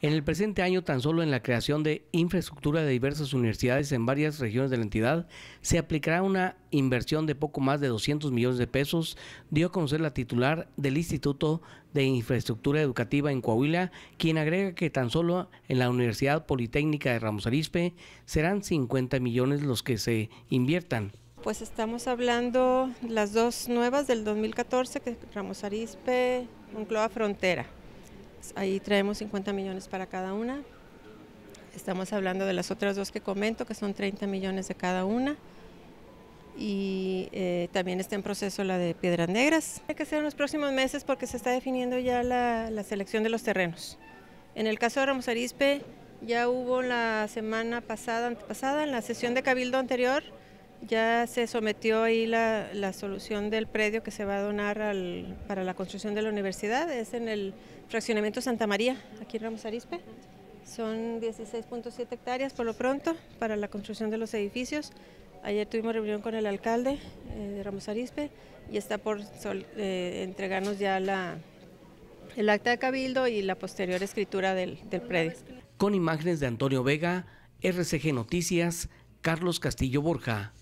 En el presente año, tan solo en la creación de infraestructura de diversas universidades en varias regiones de la entidad, se aplicará una inversión de poco más de 200 millones de pesos, dio a conocer la titular del Instituto de Infraestructura Educativa en Coahuila, quien agrega que tan solo en la Universidad Politécnica de Ramos Arizpe serán 50 millones los que se inviertan. Pues estamos hablando las dos nuevas del 2014, que Ramos Arizpe, Moncloa Frontera ahí traemos 50 millones para cada una. Estamos hablando de las otras dos que comento, que son 30 millones de cada una. Y eh, también está en proceso la de Piedras Negras. Hay que ser en los próximos meses porque se está definiendo ya la, la selección de los terrenos. En el caso de Ramos Arispe, ya hubo la semana pasada, antepasada, en la sesión de Cabildo anterior, ya se sometió ahí la, solución del predio que se va a donar para la construcción de la universidad, es en el fraccionamiento Santa María, aquí en Ramos Arispe. Son 16.7 hectáreas por lo pronto para la construcción de los edificios. Ayer tuvimos reunión con el alcalde eh, de Ramos Arispe y está por eh, entregarnos ya el acta de cabildo y la posterior escritura del, del predio. Con imágenes de Antonio Vega, RCG Noticias, Carlos Castillo Borja.